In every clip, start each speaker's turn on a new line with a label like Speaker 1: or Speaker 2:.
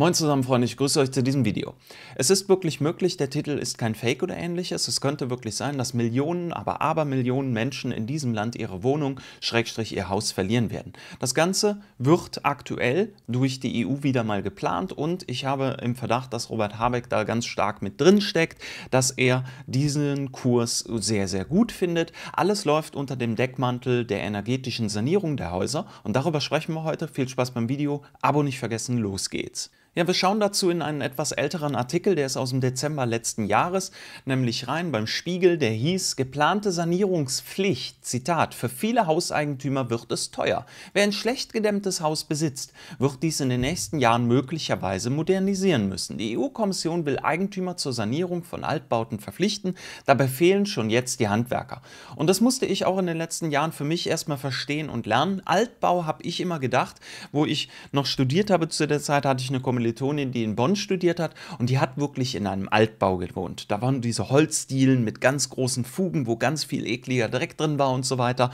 Speaker 1: Moin zusammen, Freunde, ich grüße euch zu diesem Video. Es ist wirklich möglich, der Titel ist kein Fake oder ähnliches. Es könnte wirklich sein, dass Millionen, aber Abermillionen Menschen in diesem Land ihre Wohnung, Schrägstrich ihr Haus verlieren werden. Das Ganze wird aktuell durch die EU wieder mal geplant und ich habe im Verdacht, dass Robert Habeck da ganz stark mit drin steckt, dass er diesen Kurs sehr, sehr gut findet. Alles läuft unter dem Deckmantel der energetischen Sanierung der Häuser und darüber sprechen wir heute. Viel Spaß beim Video, Abo nicht vergessen, los geht's. Ja, wir schauen dazu in einen etwas älteren Artikel, der ist aus dem Dezember letzten Jahres, nämlich rein beim Spiegel, der hieß Geplante Sanierungspflicht, Zitat, für viele Hauseigentümer wird es teuer. Wer ein schlecht gedämmtes Haus besitzt, wird dies in den nächsten Jahren möglicherweise modernisieren müssen. Die EU-Kommission will Eigentümer zur Sanierung von Altbauten verpflichten, dabei fehlen schon jetzt die Handwerker. Und das musste ich auch in den letzten Jahren für mich erstmal verstehen und lernen. Altbau habe ich immer gedacht, wo ich noch studiert habe zu der Zeit, hatte ich eine Kommunikation Kommilitonin, die in Bonn studiert hat und die hat wirklich in einem Altbau gewohnt. Da waren diese Holzdielen mit ganz großen Fugen, wo ganz viel ekliger Dreck drin war und so weiter.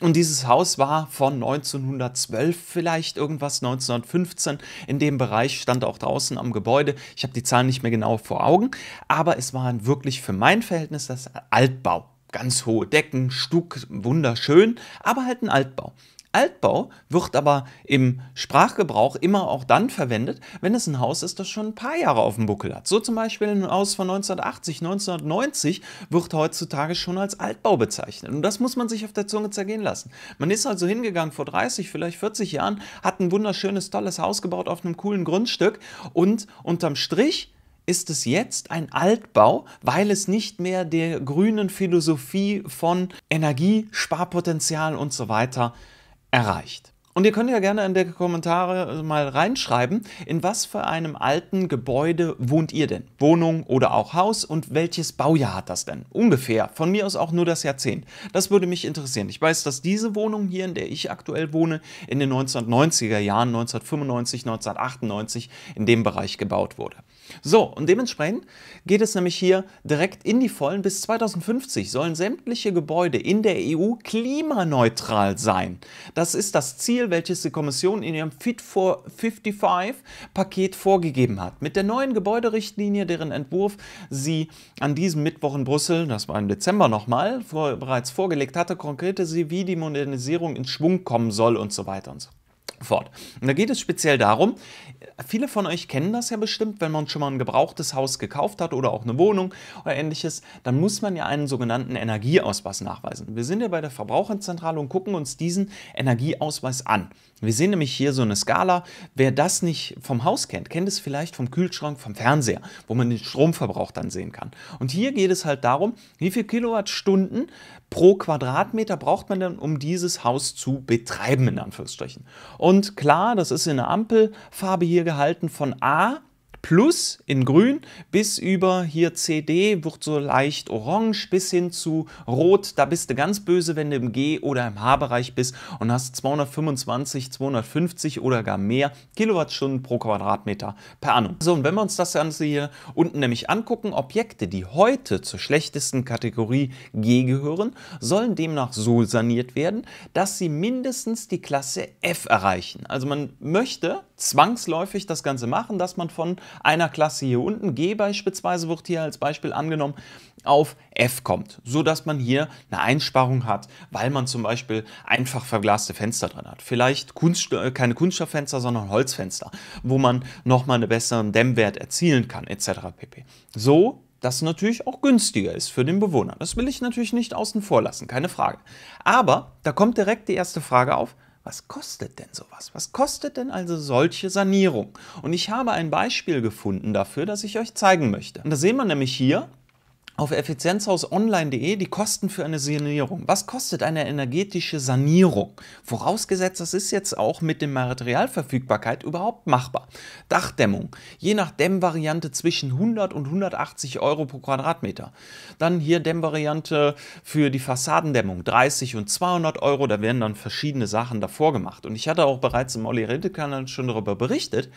Speaker 1: Und dieses Haus war von 1912 vielleicht irgendwas, 1915 in dem Bereich, stand auch draußen am Gebäude. Ich habe die Zahlen nicht mehr genau vor Augen, aber es waren wirklich für mein Verhältnis das Altbau ganz hohe Decken, Stuck, wunderschön, aber halt ein Altbau. Altbau wird aber im Sprachgebrauch immer auch dann verwendet, wenn es ein Haus ist, das schon ein paar Jahre auf dem Buckel hat. So zum Beispiel ein Haus von 1980, 1990 wird heutzutage schon als Altbau bezeichnet. Und das muss man sich auf der Zunge zergehen lassen. Man ist also hingegangen vor 30, vielleicht 40 Jahren, hat ein wunderschönes, tolles Haus gebaut auf einem coolen Grundstück und unterm Strich ist es jetzt ein Altbau, weil es nicht mehr der grünen Philosophie von Energie, Sparpotenzial und so weiter äh, erreicht. Und ihr könnt ja gerne in der Kommentare äh, mal reinschreiben, in was für einem alten Gebäude wohnt ihr denn? Wohnung oder auch Haus und welches Baujahr hat das denn? Ungefähr. Von mir aus auch nur das Jahrzehnt. Das würde mich interessieren. Ich weiß, dass diese Wohnung hier, in der ich aktuell wohne, in den 1990er Jahren, 1995, 1998 in dem Bereich gebaut wurde. So, und dementsprechend geht es nämlich hier direkt in die Vollen. Bis 2050 sollen sämtliche Gebäude in der EU klimaneutral sein. Das ist das Ziel, welches die Kommission in ihrem Fit for 55-Paket vorgegeben hat. Mit der neuen Gebäuderichtlinie, deren Entwurf sie an diesem Mittwoch in Brüssel, das war im Dezember nochmal, vor, bereits vorgelegt hatte, konkrete sie, wie die Modernisierung in Schwung kommen soll und so weiter und so fort. Und da geht es speziell darum, viele von euch kennen das ja bestimmt, wenn man schon mal ein gebrauchtes Haus gekauft hat oder auch eine Wohnung oder ähnliches, dann muss man ja einen sogenannten Energieausweis nachweisen. Wir sind ja bei der Verbraucherzentrale und gucken uns diesen Energieausweis an. Wir sehen nämlich hier so eine Skala. Wer das nicht vom Haus kennt, kennt es vielleicht vom Kühlschrank, vom Fernseher, wo man den Stromverbrauch dann sehen kann. Und hier geht es halt darum, wie viel Kilowattstunden pro Quadratmeter braucht man dann, um dieses Haus zu betreiben, in Anführungsstrichen. Und klar, das ist in der Ampelfarbe hier gehalten von A plus in grün bis über hier CD wird so leicht orange bis hin zu rot. Da bist du ganz böse, wenn du im G- oder im H-Bereich bist und hast 225, 250 oder gar mehr Kilowattstunden pro Quadratmeter per annum. So, und wenn wir uns das Ganze hier unten nämlich angucken, Objekte, die heute zur schlechtesten Kategorie G gehören, sollen demnach so saniert werden, dass sie mindestens die Klasse F erreichen. Also man möchte zwangsläufig das Ganze machen, dass man von einer Klasse hier unten, G beispielsweise wird hier als Beispiel angenommen, auf F kommt, sodass man hier eine Einsparung hat, weil man zum Beispiel einfach verglaste Fenster drin hat. Vielleicht Kunst, äh, keine Kunststofffenster, sondern Holzfenster, wo man nochmal einen besseren Dämmwert erzielen kann, etc. pp. So das natürlich auch günstiger ist für den Bewohner. Das will ich natürlich nicht außen vor lassen, keine Frage. Aber da kommt direkt die erste Frage auf, was kostet denn sowas? Was kostet denn also solche Sanierung? Und ich habe ein Beispiel gefunden dafür, das ich euch zeigen möchte. Und das sehen wir nämlich hier auf effizienzhausonline.de die Kosten für eine Sanierung. Was kostet eine energetische Sanierung? Vorausgesetzt, das ist jetzt auch mit der Materialverfügbarkeit überhaupt machbar. Dachdämmung, je nach Dämmvariante zwischen 100 und 180 Euro pro Quadratmeter. Dann hier Dämmvariante für die Fassadendämmung, 30 und 200 Euro. Da werden dann verschiedene Sachen davor gemacht. Und ich hatte auch bereits im Olli Rede-Kanal schon darüber berichtet,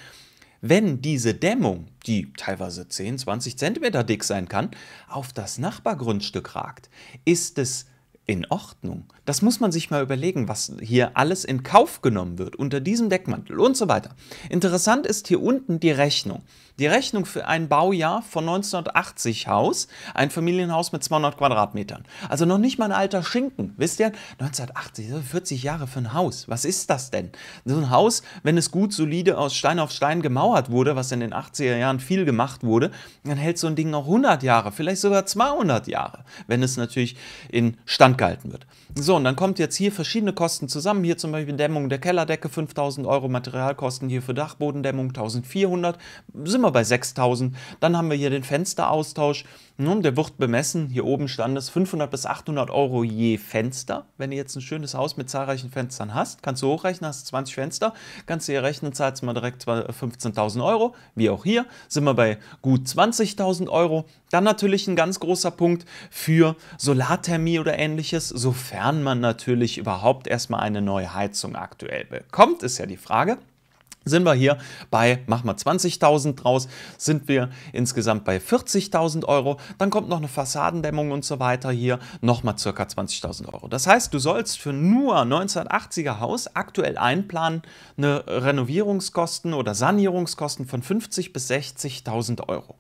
Speaker 1: wenn diese Dämmung, die teilweise 10, 20 Zentimeter dick sein kann, auf das Nachbargrundstück ragt, ist es in Ordnung. Das muss man sich mal überlegen, was hier alles in Kauf genommen wird unter diesem Deckmantel und so weiter. Interessant ist hier unten die Rechnung. Die Rechnung für ein Baujahr von 1980 Haus, ein Familienhaus mit 200 Quadratmetern. Also noch nicht mal ein alter Schinken, wisst ihr? 1980, 40 Jahre für ein Haus. Was ist das denn? So ein Haus, wenn es gut solide aus Stein auf Stein gemauert wurde, was in den 80er Jahren viel gemacht wurde, dann hält so ein Ding noch 100 Jahre, vielleicht sogar 200 Jahre, wenn es natürlich in Stand Stand gehalten wird. So, und dann kommt jetzt hier verschiedene Kosten zusammen. Hier zum Beispiel Dämmung der Kellerdecke, 5000 Euro Materialkosten, hier für Dachbodendämmung 1400, sind wir bei 6000. Dann haben wir hier den Fensteraustausch, nun, Der wird bemessen, hier oben stand es, 500 bis 800 Euro je Fenster. Wenn du jetzt ein schönes Haus mit zahlreichen Fenstern hast, kannst du hochrechnen, hast 20 Fenster, kannst du hier rechnen, zahlst mal direkt 15.000 äh, Euro, wie auch hier, sind wir bei gut 20.000 Euro. Dann natürlich ein ganz großer Punkt für Solarthermie oder ähnliches, sofern man natürlich überhaupt erstmal eine neue Heizung aktuell bekommt, ist ja die Frage sind wir hier bei, machen wir 20.000 draus, sind wir insgesamt bei 40.000 Euro. Dann kommt noch eine Fassadendämmung und so weiter hier, nochmal circa 20.000 Euro. Das heißt, du sollst für nur 1980er Haus aktuell einplanen, eine Renovierungskosten oder Sanierungskosten von 50.000 bis 60.000 Euro.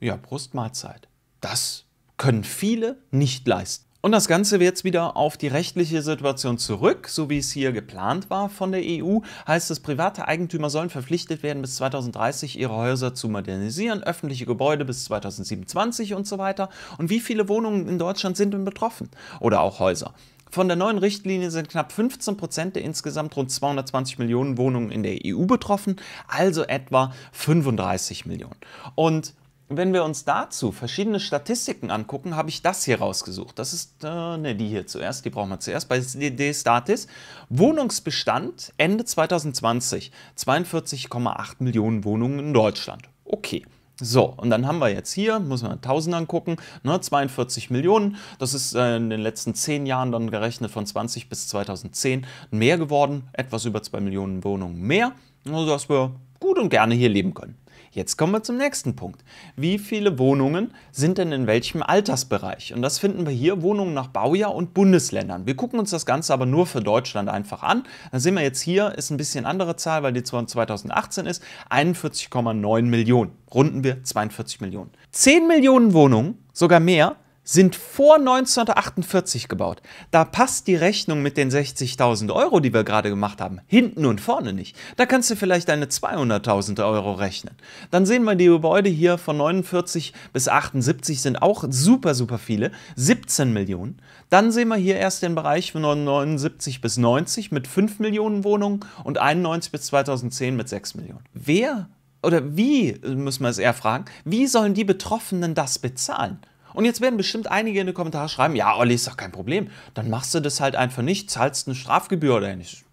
Speaker 1: Ja, Brustmahlzeit. Das können viele nicht leisten. Und das Ganze jetzt wieder auf die rechtliche Situation zurück, so wie es hier geplant war von der EU, heißt es, private Eigentümer sollen verpflichtet werden, bis 2030 ihre Häuser zu modernisieren, öffentliche Gebäude bis 2027 und so weiter. Und wie viele Wohnungen in Deutschland sind denn betroffen? Oder auch Häuser. Von der neuen Richtlinie sind knapp 15 Prozent der insgesamt rund 220 Millionen Wohnungen in der EU betroffen, also etwa 35 Millionen. Und wenn wir uns dazu verschiedene Statistiken angucken, habe ich das hier rausgesucht. Das ist, äh, ne, die hier zuerst, die brauchen wir zuerst. Bei CD Statis, Wohnungsbestand Ende 2020, 42,8 Millionen Wohnungen in Deutschland. Okay. So, und dann haben wir jetzt hier, muss man 1000 angucken, ne, 42 Millionen. Das ist äh, in den letzten 10 Jahren dann gerechnet von 20 bis 2010 mehr geworden, etwas über 2 Millionen Wohnungen mehr, sodass also, wir gut und gerne hier leben können. Jetzt kommen wir zum nächsten Punkt. Wie viele Wohnungen sind denn in welchem Altersbereich? Und das finden wir hier, Wohnungen nach Baujahr und Bundesländern. Wir gucken uns das Ganze aber nur für Deutschland einfach an. Dann sehen wir jetzt hier, ist ein bisschen andere Zahl, weil die 2018 ist, 41,9 Millionen. Runden wir 42 Millionen. 10 Millionen Wohnungen, sogar mehr, sind vor 1948 gebaut. Da passt die Rechnung mit den 60.000 Euro, die wir gerade gemacht haben, hinten und vorne nicht. Da kannst du vielleicht deine 200.000 Euro rechnen. Dann sehen wir die Gebäude hier von 49 bis 78 sind auch super, super viele, 17 Millionen. Dann sehen wir hier erst den Bereich von 79 bis 90 mit 5 Millionen Wohnungen und 91 bis 2010 mit 6 Millionen. Wer oder wie, äh, müssen wir es eher fragen, wie sollen die Betroffenen das bezahlen? Und jetzt werden bestimmt einige in die Kommentare schreiben, ja, Olli, ist doch kein Problem. Dann machst du das halt einfach nicht, zahlst eine Strafgebühr oder ähnliches.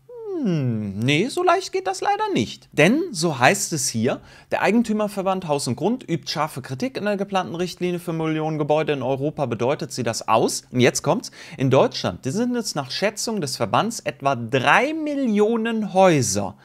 Speaker 1: Hm, nee, so leicht geht das leider nicht. Denn, so heißt es hier, der Eigentümerverband Haus und Grund übt scharfe Kritik in der geplanten Richtlinie für Millionen Gebäude in Europa, bedeutet sie das aus, und jetzt kommt's, in Deutschland sind es nach Schätzung des Verbands etwa 3 Millionen Häuser,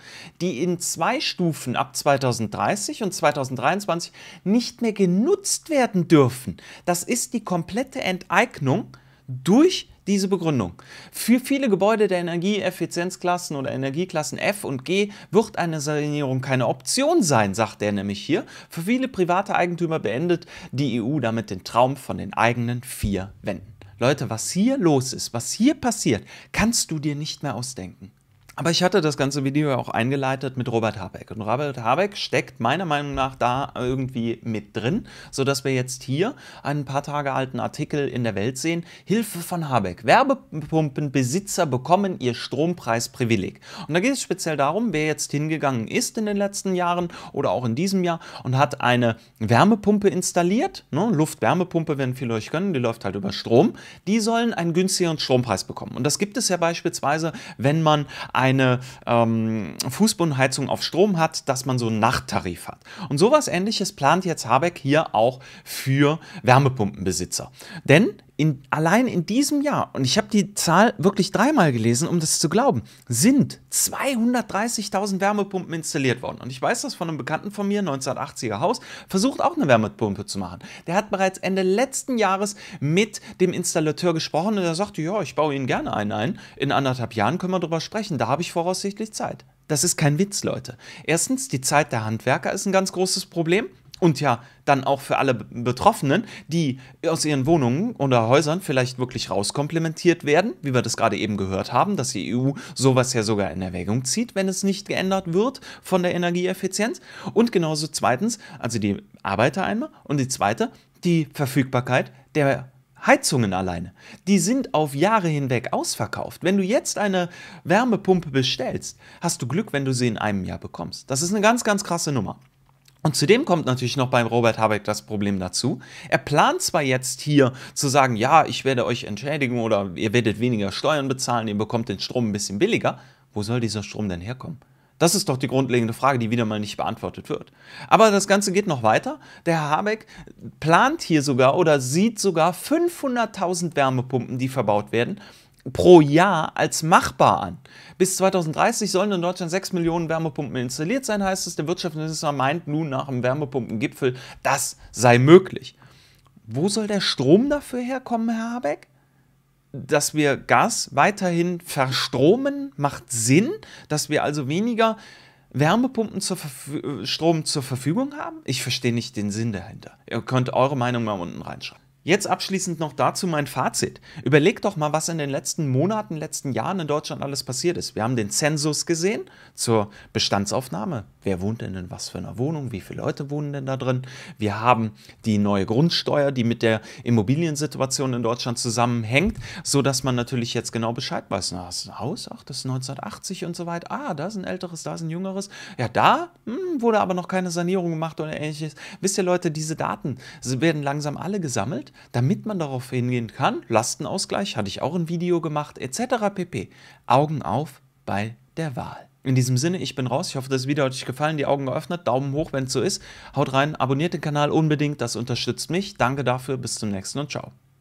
Speaker 1: die in zwei Stufen ab 2030 und 2023 nicht mehr genutzt werden dürfen. Das ist die komplette Enteignung durch die diese Begründung. Für viele Gebäude der Energieeffizienzklassen oder Energieklassen F und G wird eine Sanierung keine Option sein, sagt er nämlich hier. Für viele private Eigentümer beendet die EU damit den Traum von den eigenen vier Wänden. Leute, was hier los ist, was hier passiert, kannst du dir nicht mehr ausdenken. Aber ich hatte das ganze Video ja auch eingeleitet mit Robert Habeck. Und Robert Habeck steckt meiner Meinung nach da irgendwie mit drin, sodass wir jetzt hier einen paar Tage alten Artikel in der Welt sehen. Hilfe von Habeck. Werbepumpenbesitzer bekommen ihr Strompreisprivileg. Und da geht es speziell darum, wer jetzt hingegangen ist in den letzten Jahren oder auch in diesem Jahr und hat eine Wärmepumpe installiert. Ne? Luft-Wärmepumpe werden viele euch gönnen, die läuft halt über Strom. Die sollen einen günstigeren Strompreis bekommen. Und das gibt es ja beispielsweise, wenn man ein eine ähm, Fußbodenheizung auf Strom hat, dass man so einen Nachttarif hat. Und sowas ähnliches plant jetzt Habeck hier auch für Wärmepumpenbesitzer. Denn in, allein in diesem Jahr, und ich habe die Zahl wirklich dreimal gelesen, um das zu glauben, sind 230.000 Wärmepumpen installiert worden. Und ich weiß das von einem Bekannten von mir, 1980er Haus, versucht auch eine Wärmepumpe zu machen. Der hat bereits Ende letzten Jahres mit dem Installateur gesprochen und er sagte, ja, ich baue Ihnen gerne einen ein. In anderthalb Jahren können wir darüber sprechen, da habe ich voraussichtlich Zeit. Das ist kein Witz, Leute. Erstens, die Zeit der Handwerker ist ein ganz großes Problem und ja dann auch für alle Betroffenen, die aus ihren Wohnungen oder Häusern vielleicht wirklich rauskomplementiert werden, wie wir das gerade eben gehört haben, dass die EU sowas ja sogar in Erwägung zieht, wenn es nicht geändert wird von der Energieeffizienz. Und genauso zweitens, also die Arbeiter einmal und die zweite, die Verfügbarkeit der Heizungen alleine. Die sind auf Jahre hinweg ausverkauft. Wenn du jetzt eine Wärmepumpe bestellst, hast du Glück, wenn du sie in einem Jahr bekommst. Das ist eine ganz, ganz krasse Nummer. Und zudem kommt natürlich noch beim Robert Habeck das Problem dazu. Er plant zwar jetzt hier zu sagen, ja, ich werde euch entschädigen oder ihr werdet weniger Steuern bezahlen, ihr bekommt den Strom ein bisschen billiger. Wo soll dieser Strom denn herkommen? Das ist doch die grundlegende Frage, die wieder mal nicht beantwortet wird. Aber das Ganze geht noch weiter. Der Herr Habeck plant hier sogar oder sieht sogar 500.000 Wärmepumpen, die verbaut werden pro Jahr als machbar an. Bis 2030 sollen in Deutschland 6 Millionen Wärmepumpen installiert sein, heißt es. Der Wirtschaftsminister meint nun nach dem Wärmepumpengipfel, das sei möglich. Wo soll der Strom dafür herkommen, Herr Habeck? Dass wir Gas weiterhin verstromen, macht Sinn, dass wir also weniger Wärmepumpen zur Strom zur Verfügung haben? Ich verstehe nicht den Sinn dahinter. Ihr könnt eure Meinung mal unten reinschreiben. Jetzt abschließend noch dazu mein Fazit. Überleg doch mal, was in den letzten Monaten, letzten Jahren in Deutschland alles passiert ist. Wir haben den Zensus gesehen zur Bestandsaufnahme. Wer wohnt denn in was für einer Wohnung? Wie viele Leute wohnen denn da drin? Wir haben die neue Grundsteuer, die mit der Immobiliensituation in Deutschland zusammenhängt, sodass man natürlich jetzt genau Bescheid weiß. Na, hast du ein Haus? Ach, das ist 1980 und so weiter. Ah, da ist ein älteres, da ist ein jüngeres. Ja, da hm, wurde aber noch keine Sanierung gemacht oder ähnliches. Wisst ihr Leute, diese Daten werden langsam alle gesammelt damit man darauf hingehen kann, Lastenausgleich, hatte ich auch ein Video gemacht, etc. pp. Augen auf bei der Wahl. In diesem Sinne, ich bin raus. Ich hoffe, das Video hat euch gefallen, die Augen geöffnet. Daumen hoch, wenn es so ist. Haut rein, abonniert den Kanal unbedingt, das unterstützt mich. Danke dafür, bis zum nächsten und ciao.